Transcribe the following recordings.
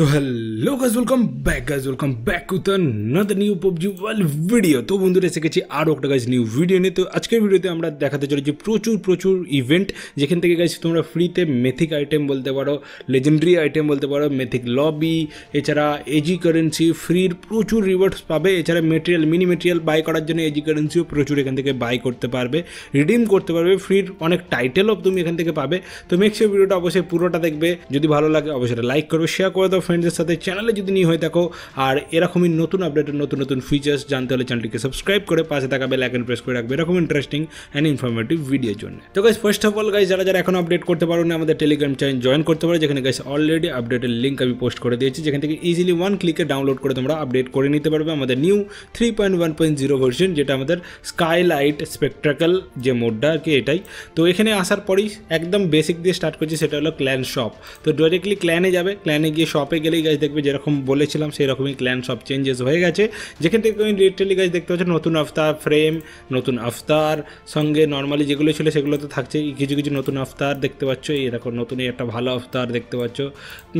তো hello welcome back back welcome back back the another new PUBG ওয়াল video তো বন্ধুরা এসে গেছি আরও একটা गाइस নিউ ভিডিও নিয়ে তো আজকের ভিডিওতে আমরা দেখাতে চলেছি প্রচুর প্রচুর ইভেন্ট যেখান থেকে गाइस তোমরা ফ্রিতে মেথিক আইটেম বলতে পারো লেজেন্ডারি আইটেম বলতে পারো মেথিক লবি এছাড়া এজি কারেন্সি ফ্রির প্রচুর রিওয়ার্ডস পাবে এছাড়া মেটেরিয়াল মিনি মেটেরিয়াল বাই করার জন্য এজি কারেন্সিও প্রচুর এখান থেকে বাই করতে পারবে রিডিম করতে পারবে ফ্রির অনেক টাইটেলও তুমি এখান থেকে পাবে তো শিওর ভিডিওটা অবশ্যই পুরোটা দেখবে যদি ভালো লাগে অবশ্যই লাইক করবে শেয়ার করে ফ্রেন্ডদের সাথে চ্যানেলে যদি নিয়ে হয়ে থাকো আর এরকমই নতুন আপডেটের নতুন নতুন ফিচার্স জানতে হলে চ্যানেলটিকে সাবস্ক্রাইব করে পাশে থাকা বেল আইকন প্রেস করে রাখবে এরকম ইন্টারেস্টিং অ্যান্ড ইনফরমেটিভ ভিডিওর জন্য তো guys first of all guys যারা যারা এখন আপডেট করতে পারো না আমাদের টেলিগ্রাম চ্যানেল জয়েন করতে পারো যেখানে গাইজ অলরেডি আপডেটের লিঙ্ক আমি পোস্ট করে দিয়েছি যেখান থেকে ইজিলি ওয়ান ক্লিকে ডাউনলোড করে তোমরা আপডেট করে নিতে পারবে আমাদের new three point one point zero version যেটা আমাদের স্কাইলাইট স্পেকট্রাকল যে মোডটা আর কি এটাই তো এখানে আসার পরেই একদম বেসিক দিয়ে স্টার্ট করছি সেটা হলো ক্ল্যান শপ তো ডাইরেক্টলি ক্ল্যানে যাবে ক্ল্যানে গিয়ে শপে শপে গেলেই গাছ দেখবে যেরকম বলেছিলাম সেই রকমই ক্ল্যান সব চেঞ্জেস হয়ে গেছে যেখান থেকে তুমি ডিটেলি গাছ দেখতে পাচ্ছ নতুন আফতার ফ্রেম নতুন আফতার সঙ্গে নর্মালি যেগুলো ছিল সেগুলো তো থাকছেই কিছু কিছু নতুন আফতার দেখতে পাচ্ছ এই দেখো নতুন একটা ভালো আফতার দেখতে পাচ্ছ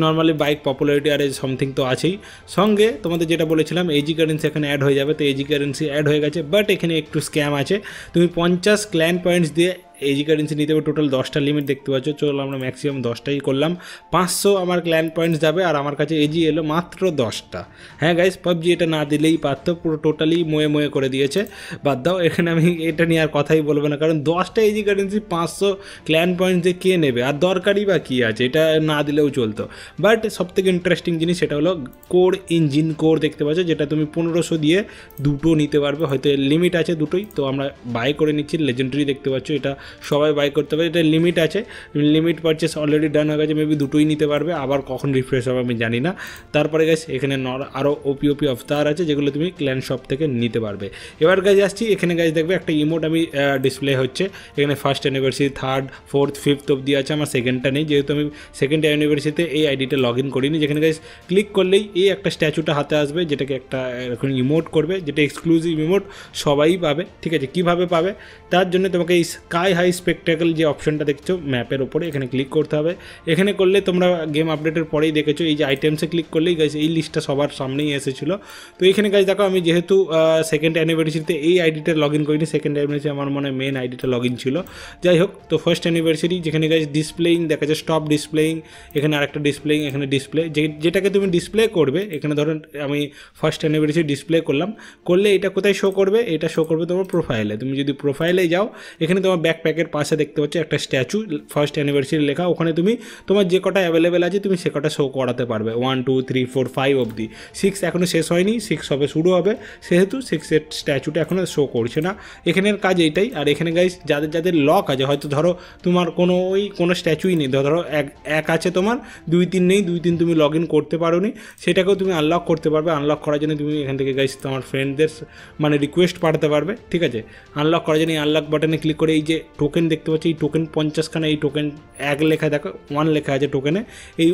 নর্মালি বাইক পপুলারিটি আর সামথিং তো আছেই সঙ্গে তোমাদের যেটা বলেছিলাম এজি কারেন্সি এখানে অ্যাড হয়ে যাবে তো এজি কারেন্সি অ্যাড হয়ে গেছে বাট এখানে একটু স্ক্যাম আছে তুমি পঞ্চাশ ক্ল্যান পয়েন্টস দিয়ে এজি কারেন্সি নিতে হবে টোটাল দশটা লিমিট দেখতে পাচ্ছ চলো আমরা ম্যাক্সিমাম দশটাই করলাম পাঁচশো আমার ক্ল্যান পয়েন্টস যাবে আর আমার কাছে এজি এলো মাত্র দশটা হ্যাঁ গাইস পাবজি এটা না দিলেই পারত পুরো টোটালি ময়ে ময়ে করে দিয়েছে বাদ দাও এখানে আমি এটা নিয়ে আর কথাই বলবো না কারণ দশটা এজি কারেন্সি পাঁচশো ক্ল্যান পয়েন্টস দিয়ে কে নেবে আর দরকারই বা কী আছে এটা না দিলেও চলতো বাট সবথেকে ইন্টারেস্টিং জিনিস সেটা হলো কোর ইঞ্জিন কোর দেখতে পাচ্ছ যেটা তুমি পনেরোশো দিয়ে দুটো নিতে পারবে হয়তো লিমিট আছে দুটোই তো আমরা বাই করে নিচ্ছি লেজেন্ডারি দেখতে পাচ্ছ এটা সবাই বাই করতে পারে এটা লিমিট আছে লিমিট পারচেস অলরেডি ডান হয়ে গেছে মেবি দুটোই নিতে পারবে আবার কখন রিফ্রেশ হবে আমি জানি না তারপরে গাছ এখানে আরও ওপি ওপি অফতার আছে যেগুলো তুমি ক্ল্যান শপ থেকে নিতে পারবে এবার গাছ আসছি এখানে গাছ দেখবে একটা ইমোট আমি ডিসপ্লে হচ্ছে এখানে first anniversary third fourth fifth অবধি আছে আমার সেকেন্ডটা নেই যেহেতু আমি সেকেন্ড ইউনিভার্সিটিতে এই আইডিটা লগ ইন করিনি যেখানে গাছ ক্লিক করলেই এই একটা স্ট্যাচুটা হাতে আসবে যেটাকে একটা এরকম ইমোট করবে যেটা এক্সক্লুসিভ ইমোট সবাই পাবে ঠিক আছে কিভাবে পাবে তার জন্য তোমাকে এই স্কাই হাই স্পেকটাকল যে অপশনটা দেখছো ম্যাপের ওপরে এখানে ক্লিক করতে হবে এখানে করলে তোমরা গেম আপডেটের পরেই দেখেছো এই যে আইটেমসে ক্লিক করলেই গাইজ এই লিস্টটা সবার সামনেই এসেছিলো তো এখানে গাইজ দেখো আমি যেহেতু সেকেন্ড অ্যানিভার্সারিতে এই আইডিটা লগ ইন করিনি সেকেন্ড অ্যানিভার্সারি আমার মনে মেন আইডিটা লগ ইন ছিল যাই হোক তো ফার্স্ট অ্যানিভার্সারি যেখানে গাইজ ডিসপ্লেইং দেখা যায় স্টপ ডিসপ্লেইং এখানে আরেকটা ডিসপ্লেইং এখানে ডিসপ্লে যেটাকে তুমি ডিসপ্লে করবে এখানে ধরো আমি ফার্স্ট অ্যানিভার্সারি ডিসপ্লে করলাম করলে এটা কোথায় শো করবে এটা শো করবে তোমার প্রোফাইলে তুমি যদি প্রোফাইলে যাও এখানে তোমার ব্যাক ব্যাকপ্যাকের পাশে দেখতে পাচ্ছ একটা স্ট্যাচু ফার্স্ট অ্যানিভার্সারি লেখা ওখানে তুমি তোমার যে কটা অ্যাভেলেবেল আছে তুমি সে কটা শো করাতে পারবে one two three four five অবধি সিক্স এখনও শেষ হয়নি সিক্স হবে শুরু হবে সেহেতু সিক্সের স্ট্যাচুটা এখনও শো করছে না এখানের কাজ এইটাই আর এখানে গাইজ যাদের যাদের লক আছে হয়তো ধরো তোমার কোনো ওই কোনো স্ট্যাচুই নেই ধরো এক এক আছে তোমার দুই তিন নেই দুই তিন তুমি লগ ইন করতে পারো নি সেটাকেও তুমি আনলক করতে পারবে আনলক করার জন্য তুমি এখান থেকে গাইজ তোমার ফ্রেন্ডদের মানে রিকোয়েস্ট পাঠাতে পারবে ঠিক আছে আনলক করার জন্য আনলক বাটনে ক্লিক করে এই যে টোকেন দেখতে পাচ্ছি এই টোকেন পঞ্চাশখানা এই টোকেন এক লেখা দেখো ওয়ান লেখা আছে টোকেনে এই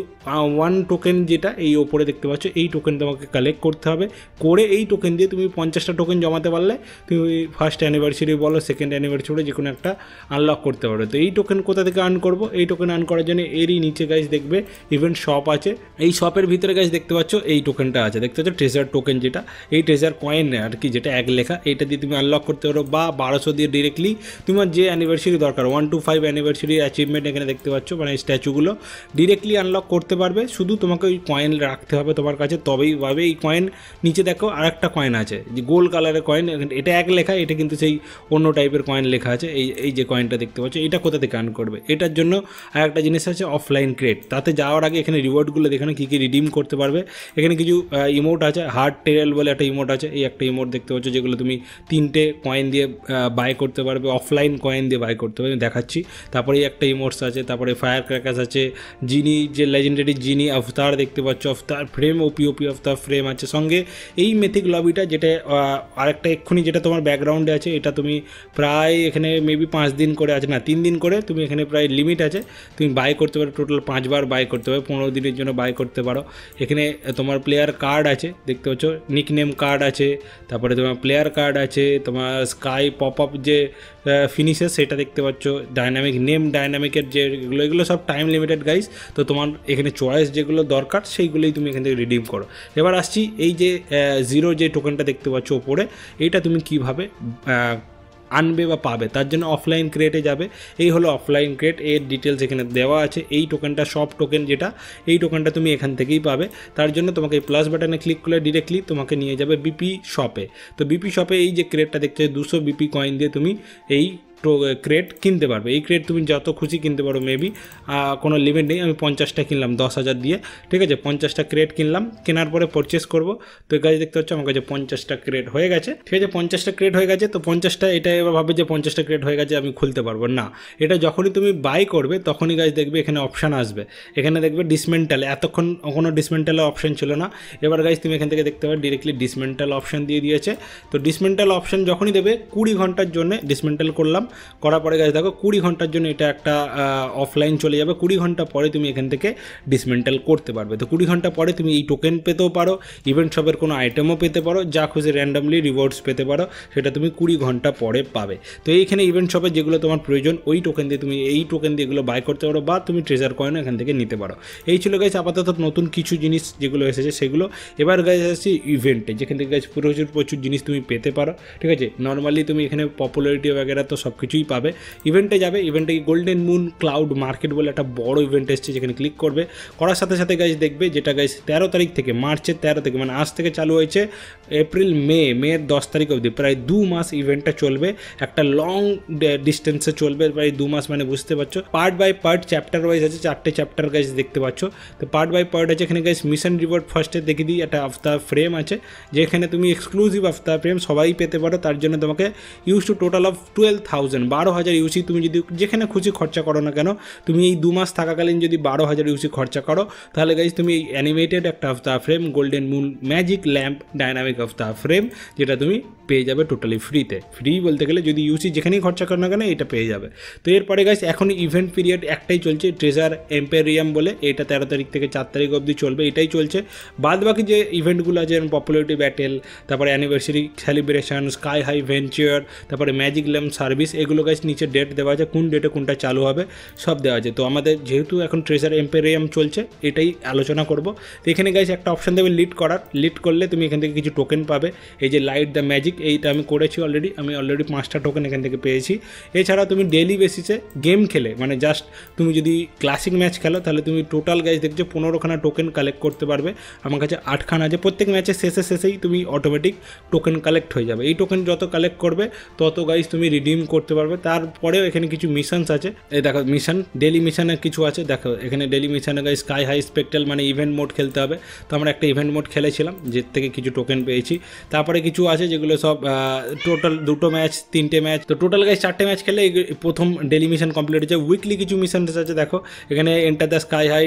ওয়ান টোকেন যেটা এই ওপরে দেখতে পাচ্ছ এই টোকেন তোমাকে কালেক্ট করতে হবে করে এই টোকেন দিয়ে তুমি পঞ্চাশটা টোকেন জমাতে পারলে তুমি ফার্স্ট অ্যানিভার্সারি বলো সেকেন্ড অ্যানিভার্সারি বলো যে কোনো একটা আনলক করতে পারো তো এই টোকেন কোথা থেকে আর্ন করবো এই টোকেন আর্ন করার জন্য এরই নিচে গাছ দেখবে ইভেন্ট শপ আছে এই শপের ভিতরে গাছ দেখতে পাচ্ছ এই টোকেনটা আছে দেখতে পাচ্ছ ট্রেজার টোকেন যেটা এই ট্রেজার কয়েন আর কি যেটা এক লেখা এটা দিয়ে তুমি আনলক করতে পারো বা বারোশো দিয়ে ডিরেক্টলি তোমার যে অ্যানিভার্সারি অ্যানিভার্সারি দরকার one two five anniversary achievement এখানে দেখতে পাচ্ছ মানে স্ট্যাচুগুলো ডিরেক্টলি আনলক করতে পারবে শুধু তোমাকে ওই কয়েন রাখতে হবে তোমার কাছে তবেই ভাবে এই কয়েন নিচে দেখো আর একটা কয়েন আছে যে গোল কালারের কয়েন এটা এক লেখা এটা কিন্তু সেই অন্য টাইপের কয়েন লেখা আছে এই এই যে কয়েনটা দেখতে পাচ্ছ এটা কোথা থেকে আর্ন করবে এটার জন্য আর একটা জিনিস আছে অফলাইন ক্রেড তাতে যাওয়ার আগে এখানে রিওয়ার্ডগুলো দেখানো কী কী রিডিম করতে পারবে এখানে কিছু ইমোট আছে হার্ড টেরেল বলে একটা ইমোট আছে এই একটা ইমোট দেখতে পাচ্ছ যেগুলো তুমি তিনটে কয়েন দিয়ে বাই করতে পারবে অফলাইন কয়েন দিয়ে দিয়ে বাই করতে হবে দেখাচ্ছি তারপরে একটা ইমোটস আছে তারপরে ফায়ার ক্র্যাকার্স আছে জিনি যে লেজেন্ডারি জিনি আফতার দেখতে পাচ্ছ অফতার ফ্রেম ওপি ওপি অফতার ফ্রেম আছে সঙ্গে এই মেথিক লবিটা যেটা আরেকটা এক্ষুনি যেটা তোমার ব্যাকগ্রাউন্ডে আছে এটা তুমি প্রায় এখানে মেবি পাঁচ দিন করে আছে না তিন দিন করে তুমি এখানে প্রায় লিমিট আছে তুমি বাই করতে পারো টোটাল পাঁচবার বাই করতে পারো পনেরো দিনের জন্য বাই করতে পারো এখানে তোমার প্লেয়ার কার্ড আছে দেখতে পাচ্ছ নিকনেম কার্ড আছে তারপরে তোমার প্লেয়ার কার্ড আছে তোমার স্কাই পপ আপ যে ফিনিশেস সেটা দেখতে পাচ্ছ ডায়নামিক নেম ডায়নামিকের যেগুলো এগুলো সব টাইম লিমিটেড গাইস তো তোমার এখানে চয়েস যেগুলো দরকার সেইগুলোই তুমি এখান থেকে রিডিম করো এবার আসছি এই যে জিরো যে টোকেনটা দেখতে পাচ্ছ ওপরে এটা তুমি কিভাবে আনবে বা পাবে তার জন্য অফলাইন ক্রেটে যাবে এই হলো অফলাইন ক্রেট এর ডিটেলস এখানে দেওয়া আছে এই টোকেনটা সব টোকেন যেটা এই টোকেনটা তুমি এখান থেকেই পাবে তার জন্য তোমাকে এই প্লাস বাটনে ক্লিক করলে ডিরেক্টলি তোমাকে নিয়ে যাবে বিপি শপে তো বিপি শপে এই যে ক্রেটটা দেখতে দুশো বিপি কয়েন দিয়ে তুমি এই ক্রেট কিনতে পারবে এই ক্রেট তুমি যত খুশি কিনতে পারো মেবি কোনো লিমিট নেই আমি পঞ্চাশটা কিনলাম দশ হাজার দিয়ে ঠিক আছে পঞ্চাশটা ক্রেট কিনলাম কেনার পরে পারচেস করব তো গাছ দেখতে পাচ্ছ আমার কাছে পঞ্চাশটা ক্রেট হয়ে গেছে ঠিক আছে পঞ্চাশটা ক্রেট হয়ে গেছে তো পঞ্চাশটা এটা এবার ভাবে যে পঞ্চাশটা ক্রেট হয়ে গেছে আমি খুলতে পারবো না এটা যখনই তুমি বাই করবে তখনই গাছ দেখবে এখানে অপশান আসবে এখানে দেখবে ডিসমেন্টালে এতক্ষণ কোনো ডিসমেন্টালে অপশান ছিল না এবার গাছ তুমি এখান থেকে দেখতে পাবে ডিরেক্টলি ডিসমেন্টাল অপশান দিয়ে দিয়েছে তো ডিসমেন্টাল অপশান যখনই দেবে কুড়ি ঘন্টার জন্য ডিসমেন্টাল করলাম করার পরে গাছ দেখো কুড়ি ঘন্টার জন্য এটা একটা অফলাইন চলে যাবে কুড়ি ঘন্টা পরে তুমি এখান থেকে ডিসমেন্টাল করতে পারবে তো কুড়ি ঘন্টা পরে তুমি এই টোকেন পেতেও পারো ইভেন্ট শপের কোনো আইটেমও পেতে পারো যা খুশি র্যান্ডামলি রিওয়ার্ডস পেতে পারো সেটা তুমি কুড়ি ঘন্টা পরে পাবে তো এইখানে ইভেন্ট শপে যেগুলো তোমার প্রয়োজন ওই টোকেন দিয়ে তুমি এই টোকেন দিয়ে এগুলো বাই করতে পারো বা তুমি ট্রেজার কয়েন এখান থেকে নিতে পারো এই ছিল গাছ আপাতত নতুন কিছু জিনিস যেগুলো এসেছে সেগুলো এবার গাছ আসছি ইভেন্টে যেখান থেকে গাছ প্রচুর প্রচুর জিনিস তুমি পেতে পারো ঠিক আছে নর্মালি তুমি এখানে পপুলারিটি वगैरह তো সব কিছুই পাবে ইভেন্টে যাবে ইভেন্টে গোল্ডেন মুন ক্লাউড মার্কেট বলে একটা বড় ইভেন্ট এসছে যেখানে ক্লিক করবে করার সাথে সাথে গাইজ দেখবে যেটা গাইজ তেরো তারিখ থেকে মার্চের তেরো থেকে মানে আজ থেকে চালু হয়েছে এপ্রিল মে মে দশ তারিখ অবধি প্রায় দু মাস ইভেন্টটা চলবে একটা লং ডিস্টেন্সে চলবে প্রায় দু মাস মানে বুঝতে পারছো part by part chapter wise আছে চারটে চ্যাপ্টার গাইজ দেখতে পাচ্ছ তো পার্ট বাই পার্ট আছে এখানে গাইজ মিশন রিওয়ার্ড ফার্স্টে দেখে দিই একটা আফতার ফ্রেম আছে যেখানে তুমি এক্সক্লুসিভ আফতার ফ্রেম সবাই পেতে পারো তার জন্য তোমাকে use to total of twelve thousand বারো হাজার ইউসি তুমি যদি যেখানে খুশি খরচা করো না কেন তুমি এই দু মাস থাকাকালীন যদি বারো হাজার ইউসি খরচা করো তাহলে গাইজ তুমি এই অ্যানিমেটেড একটা the frame golden moon magic lamp dynamic the frame যেটা তুমি পেয়ে যাবে টোটালি ফ্রিতে ফ্রি বলতে গেলে যদি ইউসি যেখানেই খরচা করো না কেন এটা পেয়ে যাবে তো এরপরে গাইজ এখন ইভেন্ট পিরিয়ড একটাই চলছে ট্রেজার এম্পেরিয়াম বলে এটা তেরো তারিখ থেকে চার তারিখ অবধি চলবে এটাই চলছে বাদ বাকি যে ইভেন্টগুলো আছে যেমন পপুলারিটি ব্যাটেল তারপরে anniversary celebration sky high venture তারপরে ম্যাজিক ল্যাম্প সার্ভিস এগুলো গাইজ নিচে ডেট দেওয়া আছে কোন ডেটে কোনটা চালু হবে সব দেওয়া আছে তো আমাদের যেহেতু এখন ট্রেজার এম্পেরিয়াম চলছে এটাই আলোচনা করব তো এখানে গাইস একটা অপশান দেবে লিড করার লিড করলে তুমি এখান থেকে কিছু টোকেন পাবে এই যে লাইট দ্য ম্যাজিক এইটা আমি করেছি অলরেডি আমি অলরেডি পাঁচটা টোকেন এখান থেকে পেয়েছি এছাড়া তুমি ডেলি বেসিসে গেম খেলে মানে জাস্ট তুমি যদি ক্লাসিক ম্যাচ খেলো তাহলে তুমি টোটাল গাইজ দেখছো পনেরোখানা টোকেন কালেক্ট করতে পারবে আমার কাছে আটখানা আছে প্রত্যেক ম্যাচের শেষে শেষেই তুমি অটোমেটিক টোকেন কালেক্ট হয়ে যাবে এই টোকেন যত কালেক্ট করবে তত গাইজ তুমি রিডিম করতে করতে পারবে তারপরেও এখানে কিছু মিশনস আছে এই দেখো মিশন ডেলি মিশনের কিছু আছে দেখো এখানে ডেলি মিশনে গায়ে স্কাই হাই স্পেকটাল মানে ইভেন্ট মোড খেলতে হবে তো আমরা একটা ইভেন্ট মোড খেলেছিলাম যে থেকে কিছু টোকেন পেয়েছি তারপরে কিছু আছে যেগুলো সব টোটাল দুটো ম্যাচ তিনটে ম্যাচ তো টোটাল গাইজ চারটে ম্যাচ খেলে প্রথম ডেলি মিশন কমপ্লিট হয়েছে উইকলি কিছু মিশনস আছে দেখো এখানে এন্টার দ্য স্কাই হাই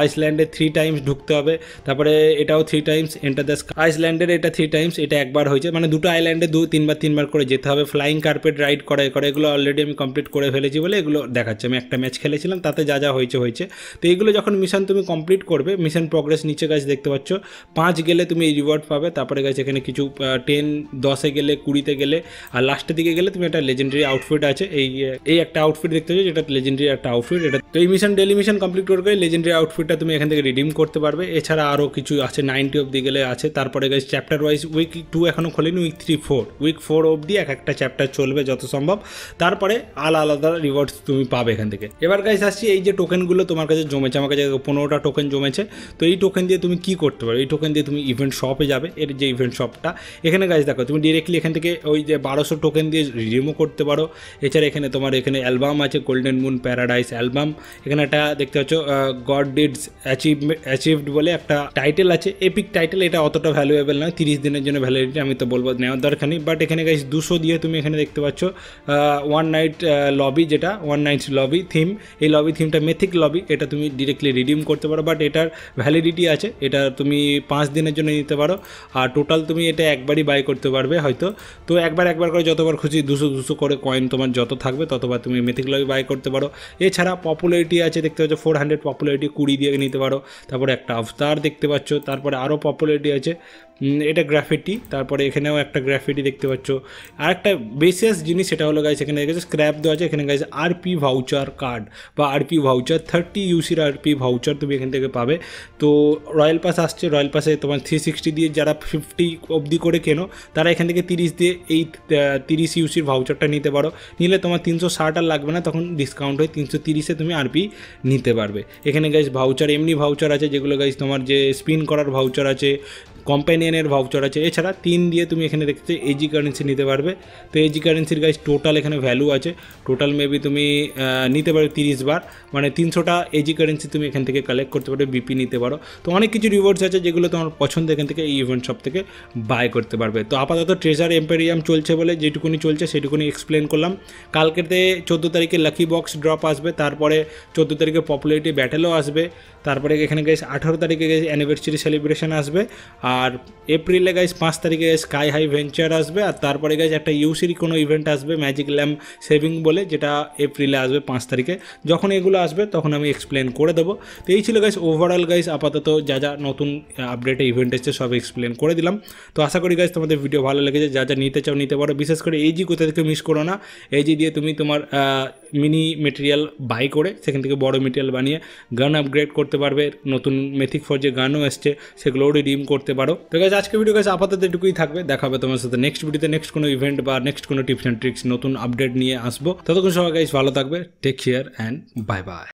আইসল্যান্ডে থ্রি টাইমস ঢুকতে হবে তারপরে এটাও three times enter the sky আইসল্যান্ডের এটা থ্রি টাইমস এটা একবার হয়েছে মানে দুটো আইল্যান্ডে দু তিনবার তিনবার করে যেতে হবে ফ্লাইং কার্পেট রাইড করে রেকর্ড এগুলো অলরেডি আমি কমপ্লিট করে ফেলেছি বলে এগুলো দেখাচ্ছে আমি একটা ম্যাচ খেলেছিলাম তাতে যা যা হয়েছে হয়েছে তো এইগুলো যখন মিশন তুমি কমপ্লিট করবে মিশন প্রোগ্রেস নিচে গাছ দেখতে পাচ্ছ পাঁচ গেলে তুমি এই রিওয়ার্ড পাবে তারপরে গাছ এখানে কিছু টেন দশে গেলে কুড়িতে গেলে আর লাস্টের দিকে গেলে তুমি একটা লেজেন্ডারি আউটফিট আছে এই এই একটা আউটফিট দেখতে পাচ্ছ যেটা লেজেন্ডারি একটা আউটফিট এটা তো এই মিশন ডেলি মিশন কমপ্লিট করে লেজেন্ডারি আউটফিটটা তুমি এখান থেকে রিডিম করতে পারবে এছাড়া আরও কিছু আছে নাইনটি অবধি গেলে আছে তারপরে গেছে চ্যাপ্টার ওয়াইজ উইক টু এখনও খোলেনি week three four week four অবধি এক একটা চ্যাপ্টার চলবে যত সম্ভব তারপরে আলাদা আলাদা রিওয়ার্ডস তুমি পাবে এখান থেকে এবার গাইস আসছি এই যে টোকেনগুলো তোমার কাছে জমেছে আমার কাছে পনেরোটা টোকেন জমেছে তো এই টোকেন দিয়ে তুমি কি করতে পারো এই টোকেন দিয়ে তুমি ইভেন্ট শপে যাবে এর যে ইভেন্ট শপটা এখানে গাছ দেখো তুমি ডিরেক্টলি এখান থেকে ওই যে বারোশো টোকেন দিয়ে রিডিমও করতে পারো এছাড়া এখানে তোমার এখানে অ্যালবাম আছে গোল্ডেন মুন প্যারাডাইস অ্যালবাম এখানে একটা দেখতে পাচ্ছ গড ডিডস অ্যাচিভমেন্ট অ্যাচিভড বলে একটা টাইটেল আছে এপিক টাইটেল এটা অতটা ভ্যালুয়েবল নয় তিরিশ দিনের জন্য ভ্যালিডিটি আমি তো বলবো নেওয়ার দরকার নেই বাট এখানে গাইস দুশো দিয়ে তুমি এখানে দেখতে পাচ্ছ ওয়ান নাইট লবি যেটা ওয়ান নাইট লবি থিম এই লবি থিমটা মেথিক লবি এটা তুমি ডিরেক্টলি রিডিম করতে পারো বাট এটার ভ্যালিডিটি আছে এটা তুমি পাঁচ দিনের জন্য নিতে পারো আর টোটাল তুমি এটা একবারই বাই করতে পারবে হয়তো তো একবার একবার করে যতবার খুশি দুশো দুশো করে কয়েন তোমার যত থাকবে ততবার তুমি মেথিক লবি বাই করতে পারো এছাড়া পপুলার পপুলারিটি আছে দেখতে পাচ্ছ ফোর হান্ড্রেড পপুলারিটি কুড়ি দিয়ে নিতে পারো তারপরে একটা আফতার দেখতে পাচ্ছ তারপরে আরও পপুলারিটি আছে এটা গ্রাফিটি তারপরে এখানেও একটা গ্রাফিটি দেখতে পাচ্ছ আর একটা বেসিয়াস জিনিস সেটা হলো গাইজ এখানে গেছে স্ক্র্যাপ দেওয়া আছে এখানে গেছে আরপি ভাউচার কার্ড বা আরপি ভাউচার থার্টি ইউসির আরপি ভাউচার তুমি এখান থেকে পাবে তো রয়্যাল পাস আসছে রয়্যাল পাসে তোমার থ্রি সিক্সটি দিয়ে যারা ফিফটি অবধি করে কেনো তারা এখান থেকে তিরিশ দিয়ে এই তিরিশ ইউসির ভাউচারটা নিতে পারো নিলে তোমার তিনশো ষাট আর লাগবে না তখন ডিসকাউন্ট হয় তিনশো তিরিশে তুমি আরপি নিতে পারবে এখানে গাইজ ভাউচার এমনি ভাউচার আছে যেগুলো গাইজ তোমার যে স্পিন করার ভাউচার আছে কম্প্যানিয়ানের ভাউচার আছে এছাড়া তিন দিয়ে তুমি এখানে দেখতে এজি কারেন্সি নিতে পারবে তো এজি কারেন্সির গাইজ টোটাল এখানে ভ্যালু আছে টোটাল মেবি তুমি নিতে পারো তিরিশ বার মানে তিনশোটা এজি কারেন্সি তুমি এখান থেকে কালেক্ট করতে পারো বিপি নিতে পারো তো অনেক কিছু রিওয়ার্ডস আছে যেগুলো তোমার পছন্দ এখান থেকে এই ইভেন্ট শপ থেকে বাই করতে পারবে তো আপাতত ট্রেজার এম্পেরিয়াম চলছে বলে যেটুকুনি চলছে সেটুকুনি এক্সপ্লেন করলাম কালকেতে চোদ্দো তারিখে লাকি বক্স ড্রপ আসবে তারপরে চোদ্দো তারিখে পপুলারিটি ব্যাটেলও আসবে তারপরে এখানে গাইস আঠারো তারিখে গাইস অ্যানিভার্সারি সেলিব্রেশন আসবে আর এপ্রিলে গাইস পাঁচ তারিখে গাইস স্কাই হাই ভেঞ্চার আসবে আর তারপরে গাইস একটা ইউসির কোনো ইভেন্ট আসবে ম্যাজিক ল্যাম্প সেভিং বলে যেটা এপ্রিলে আসবে পাঁচ তারিখে যখন এগুলো আসবে তখন আমি এক্সপ্লেন করে দেবো তো এই ছিল গাইস ওভারঅল গাইস আপাতত যা যা নতুন আপডেটে ইভেন্ট এসছে সব এক্সপ্লেন করে দিলাম তো আশা করি গাইস তোমাদের ভিডিও ভালো লেগেছে যা যা নিতে চাও নিতে পারো বিশেষ করে এই জি কোথা থেকে মিস করো না এই জি দিয়ে তুমি তোমার মিনি মেটেরিয়াল বাই করে সেখান থেকে বড় মেটেরিয়াল বানিয়ে গান আপগ্রেড করতে করতে পারবে নতুন মেথিক ফর যে গানও এসছে সেগুলোও রিডিম করতে পারো তো গাছ আজকে ভিডিও কাছে আপাতত এটুকুই থাকবে দেখা হবে তোমার সাথে নেক্সট ভিডিওতে নেক্সট কোনো ইভেন্ট বা নেক্সট কোনো টিপস অ্যান্ড ট্রিক্স নতুন আপডেট নিয়ে আসবো ততক্ষণ সবাই গাইজ ভালো থাকবে take care and bye by